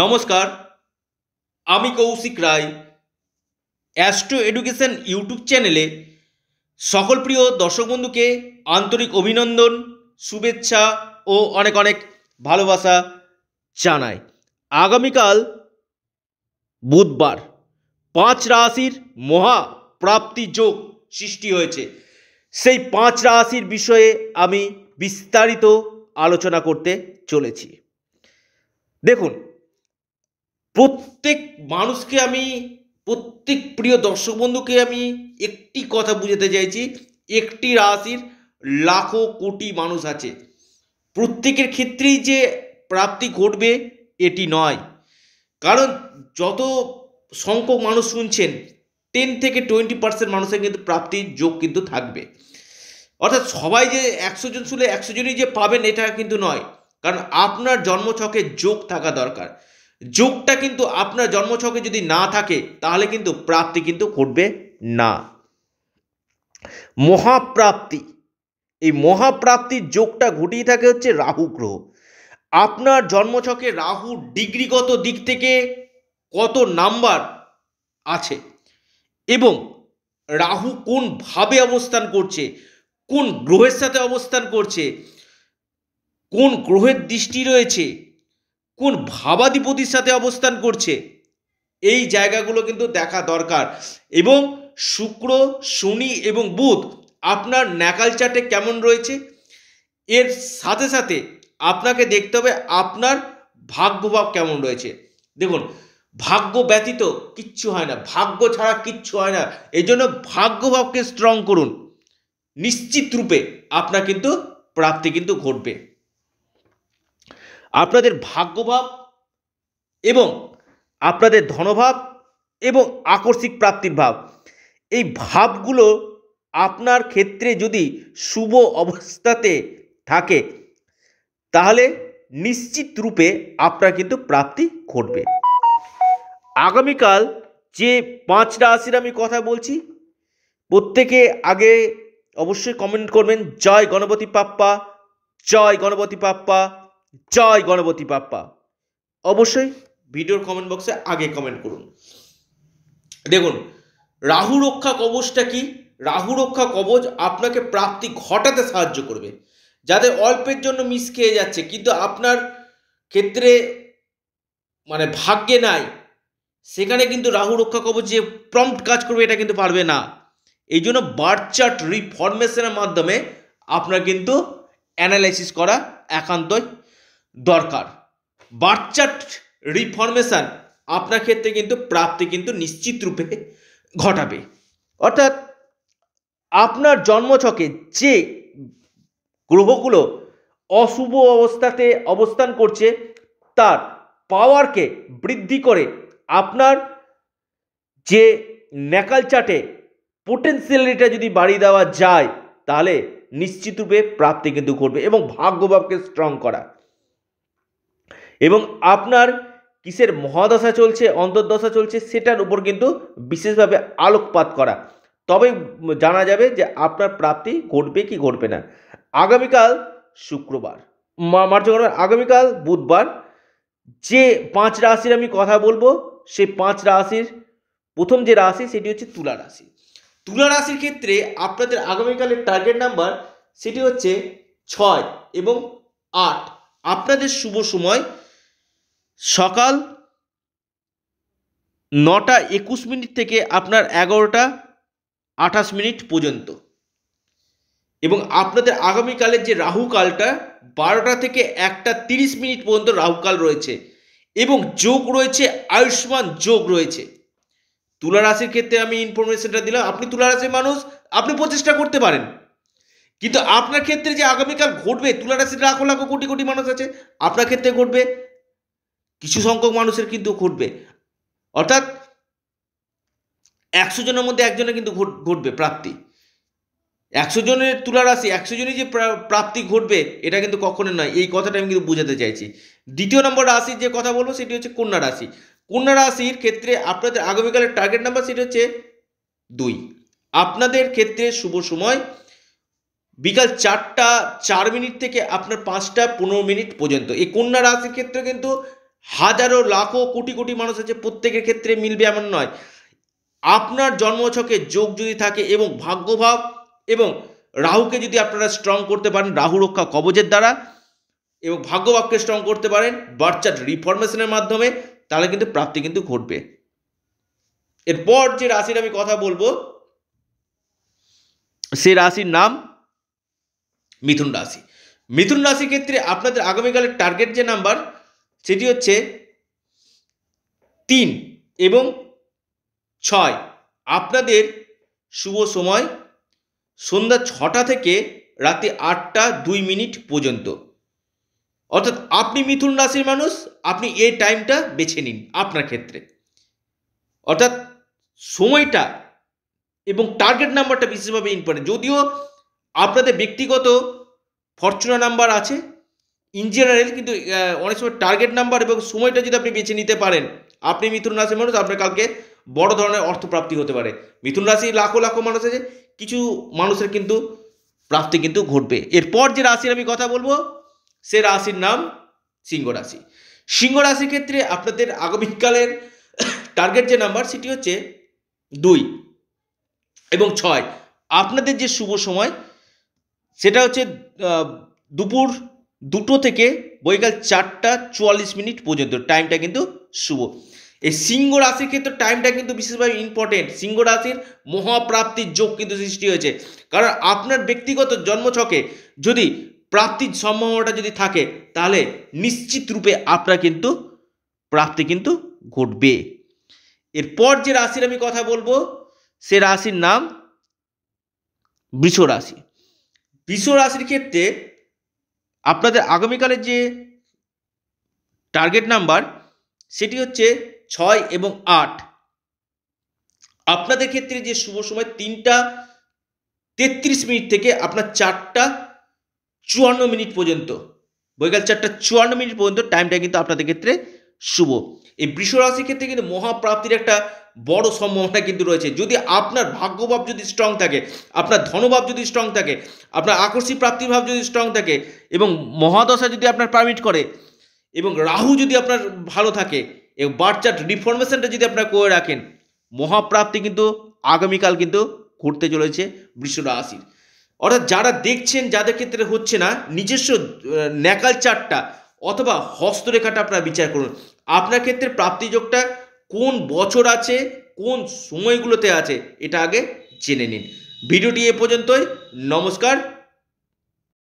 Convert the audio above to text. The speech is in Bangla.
নমস্কার আমি Koushik Roy astro education YouTube চ্যানেলে সকল প্রিয় দর্শক বন্ধুকে আন্তরিক অভিনন্দন শুভেচ্ছা ও অনেক অনেক ভালোবাসা জানাই আগামীকাল বুধবার পাঁচ রাশির মহা প্রাপ্তি যোগ সৃষ্টি হয়েছে সেই পাঁচ রাশির বিষয়ে আমি বিস্তারিত আলোচনা করতে চলেছি দেখুন প্রত্যেক মানুষকে আমি প্রত্যেক প্রিয় দর্শক বন্ধুকে আমি একটি কথা বুঝাতে চাইছি একটি রাশির লাখো কোটি মানুষ আছে প্রত্যেকের ক্ষেত্রেই যে প্রাপ্তি ঘটবে এটি নয় কারণ যত সংখ্যক মানুষ শুনছেন টেন থেকে টোয়েন্টি পার্সেন্ট মানুষের কিন্তু প্রাপ্তির যোগ কিন্তু থাকবে অর্থাৎ সবাই যে একশো জন শুনে একশো জনই যে পাবেন এটা কিন্তু নয় কারণ আপনার জন্মছকে যোগ থাকা দরকার যোগটা কিন্তু আপনার জন্মছকে যদি না থাকে তাহলে কিন্তু প্রাপ্তি কিন্তু ঘটবে না মহাপ্রাপ্তি এই মহাপ্রাপ্তির যোগটা ঘটিয়ে থাকে হচ্ছে রাহু গ্রহ আপনার জন্মছকে রাহু ডিগ্রিগত দিক থেকে কত নাম্বার আছে এবং রাহু কোনভাবে অবস্থান করছে কোন গ্রহের সাথে অবস্থান করছে কোন গ্রহের দৃষ্টি রয়েছে কোন ভাবাধিপতির সাথে অবস্থান করছে এই জায়গাগুলো কিন্তু দেখা দরকার এবং শুক্র শনি এবং বুধ আপনার ন্যাকাল চার্টে কেমন রয়েছে এর সাথে সাথে আপনাকে দেখতে হবে আপনার ভাগ্যভাব কেমন রয়েছে দেখুন ভাগ্য ব্যতীত কিচ্ছু হয় না ভাগ্য ছাড়া কিচ্ছু হয় না এই জন্য ভাগ্যভাবকে স্ট্রং করুন নিশ্চিত রূপে আপনার কিন্তু প্রাপ্তি কিন্তু ঘটবে আপনাদের ভাগ্যভাব এবং আপনাদের ধনভাব এবং আকস্মিক প্রাপ্তির ভাব এই ভাবগুলো আপনার ক্ষেত্রে যদি শুভ অবস্থাতে থাকে তাহলে নিশ্চিত রূপে আপনার কিন্তু প্রাপ্তি ঘটবে আগামীকাল যে পাঁচ রাশির আমি কথা বলছি প্রত্যেকে আগে অবশ্যই কমেন্ট করবেন জয় গণপতি পাপ্পা জয় গণপতি পাপ্পা জয় গণপতি বাপ্পা অবশ্যই ভিডিওর কমেন্ট বক্সে আগে কমেন্ট করুন দেখুন রাহু রক্ষা কবচটা কি রাহু রক্ষা কবচ আপনাকে প্রাপ্তি ঘটাতে সাহায্য করবে যাদের অল্পের জন্য মিস খেয়ে যাচ্ছে কিন্তু আপনার ক্ষেত্রে মানে ভাগ্যে নাই সেখানে কিন্তু রাহু রক্ষা কবচ যে প্রম্পট কাজ করবে এটা কিন্তু পারবে না এই জন্য বার্থ চার্ট রিফরমেশনের মাধ্যমে আপনার কিন্তু অ্যানালাইসিস করা একান্তই দরকার বার্থ চার্ট রিফরমেশান আপনার ক্ষেত্রে কিন্তু প্রাপ্তি কিন্তু নিশ্চিত রূপে ঘটাবে অর্থাৎ আপনার জন্মছকে যে গ্রহগুলো অশুভ অবস্থাতে অবস্থান করছে তার পাওয়ারকে বৃদ্ধি করে আপনার যে ন্যাকাল চাটে পোটেন্সিয়ালিটা যদি বাড়িয়ে দেওয়া যায় তাহলে নিশ্চিতরূপে প্রাপ্তি কিন্তু করবে এবং ভাগ্যভাবকে স্ট্রং করা এবং আপনার কিসের মহাদশা চলছে অন্তর্দশা চলছে সেটার উপর কিন্তু বিশেষভাবে আলোকপাত করা তবে জানা যাবে যে আপনার প্রাপ্তি ঘটবে কি ঘটবে না আগামীকাল শুক্রবার মার্চ আগামীকাল বুধবার যে পাঁচ রাশির আমি কথা বলবো সে পাঁচ রাশির প্রথম যে রাশি সেটি হচ্ছে তুলা রাশি তুলা রাশির ক্ষেত্রে আপনাদের আগামীকালের টার্গেট নাম্বার সেটি হচ্ছে ছয় এবং আট আপনাদের শুভ সময় সকাল নটা একুশ মিনিট থেকে আপনার এগারোটা আঠাশ মিনিট পর্যন্ত এবং আপনাদের আগামীকালের যে রাহুকালটা বারোটা থেকে একটা তিরিশ মিনিট পর্যন্ত রাহুকাল রয়েছে এবং যোগ রয়েছে আয়ুষ্মান যোগ রয়েছে তুলা রাশির ক্ষেত্রে আমি ইনফরমেশনটা দিলাম আপনি তুলা রাশির মানুষ আপনি প্রচেষ্টা করতে পারেন কিন্তু আপনার ক্ষেত্রে যে আগামীকাল ঘটবে তুলা রাশির লাখো লাখো কোটি কোটি মানুষ আছে আপনার ক্ষেত্রে ঘটবে কিছু সংখ্যক মানুষের কিন্তু ঘটবে অর্থাৎ একশো জনের মধ্যে একজনের কিন্তু ঘটবে প্রাপ্তি একশো জনের রাশি একশো জনই যে প্রাপ্তি ঘটবে এটা কিন্তু কখনো নয় এই কথাটা আমি কিন্তু বোঝাতে চাইছি দ্বিতীয় নম্বর রাশির যে কথা বলবো সেটি হচ্ছে কন্যা রাশি কন্যা রাশির ক্ষেত্রে আপনাদের আগামীকালের টার্গেট নাম্বার সেটি হচ্ছে দুই আপনাদের ক্ষেত্রে শুভ সময় বিকাল চারটা চার মিনিট থেকে আপনার পাঁচটা পনেরো মিনিট পর্যন্ত এই কন্যা রাশির ক্ষেত্রে কিন্তু হাজারো লাখো কোটি কোটি মানুষ আছে প্রত্যেকের ক্ষেত্রে মিলবে এমন নয় আপনার জন্মছকে যোগ যদি থাকে এবং ভাগ্যভাব এবং রাহুকে যদি আপনারা স্ট্রং করতে পারেন রাহু রক্ষা কবচের দ্বারা এবং ভাগ্যভাবকে স্ট্রং করতে পারেন বার্চার রিফরমেশনের মাধ্যমে তাহলে কিন্তু প্রাপ্তি কিন্তু ঘটবে এরপর যে রাশির আমি কথা বলবো সে রাশির নাম মিথুন রাশি মিথুন রাশির ক্ষেত্রে আপনাদের আগামীকালের টার্গেট যে নাম্বার সেটি হচ্ছে তিন এবং ছয় আপনাদের শুভ সময় সন্ধ্যা ছটা থেকে রাতে আটটা দুই মিনিট পর্যন্ত অর্থাৎ আপনি মিথুন রাশির মানুষ আপনি এই টাইমটা বেছে নিন আপনার ক্ষেত্রে অর্থাৎ সময়টা এবং টার্গেট নাম্বারটা বিশেষভাবে ইম্পর্টেন্ট যদিও আপনাদের ব্যক্তিগত ফরচুনা নাম্বার আছে ইন জেনারেল কিন্তু অনেক সময় টার্গেট নাম্বার এবং সময়টা যদি আপনি বেছে নিতে পারেন আপনি মিথুন রাশির মানুষ আপনার কালকে বড় ধরনের অর্থপ্রাপ্তি হতে পারে মিথুন রাশি লাখো লাখো মানুষ আছে কিছু মানুষের কিন্তু প্রাপ্তি কিন্তু ঘটবে এরপর যে রাশির আমি কথা বলবো সে রাশির নাম সিংহ রাশি সিংহ রাশির ক্ষেত্রে আপনাদের আগামীকালের টার্গেট যে নাম্বার সেটি হচ্ছে দুই এবং ছয় আপনাদের যে শুভ সময় সেটা হচ্ছে দুপুর দুটো থেকে বৈকাল চারটা চুয়াল্লিশ মিনিট পর্যন্ত টাইমটা কিন্তু শুভ এই সিংহ রাশির ক্ষেত্রে টাইমটা কিন্তু বিশেষভাবে ইম্পর্টেন্ট সিংহ রাশির মহাপ্রাপ্তির যোগ কিন্তু সৃষ্টি হয়েছে কারণ আপনার ব্যক্তিগত জন্মছকে যদি প্রাপ্তির সম্ভাবনাটা যদি থাকে তাহলে নিশ্চিত রূপে আপনার কিন্তু প্রাপ্তি কিন্তু ঘটবে এরপর যে রাশির আমি কথা বলবো সে রাশির নাম বৃষ রাশি বৃষ রাশির ক্ষেত্রে আপনাদের আগামীকালের যে টার্গেট নাম্বার সেটি হচ্ছে ছয় এবং আট আপনাদের ক্ষেত্রে যে শুভ সময় তিনটা তেত্রিশ মিনিট থেকে আপনার চারটা চুয়ান্ন মিনিট পর্যন্ত বৈকাল চারটা চুয়ান্ন মিনিট পর্যন্ত টাইমটা কিন্তু আপনাদের ক্ষেত্রে শুভ এই বৃষ রাশির ক্ষেত্রে কিন্তু মহাপ্রাপ্তির একটা বড় সম্ভাবনা কিন্তু রয়েছে যদি আপনার ভাগ্যভাব যদি স্ট্রং থাকে আপনার ধনভাব যদি স্ট্রং থাকে আপনার আকর্ষী প্রাপ্তির ভাব যদি স্ট্রং থাকে এবং মহাদশা যদি আপনার পারমিট করে এবং রাহু যদি আপনার ভালো থাকে এবং চার্ট রিফরমেশনটা যদি আপনার করে রাখেন মহাপ্রাপ্তি কিন্তু আগামীকাল কিন্তু ঘটতে চলেছে বৃষ রাশির অর্থাৎ যারা দেখছেন যাদের ক্ষেত্রে হচ্ছে না নিজস্ব ন্যাকাল চারটা অথবা হস্তরেখাটা আপনারা বিচার করুন আপনার ক্ষেত্রে প্রাপ্তিযোগটা কোন বছর আছে কোন সময়গুলোতে আছে এটা আগে জেনে নিন ভিডিওটি এ পর্যন্তই নমস্কার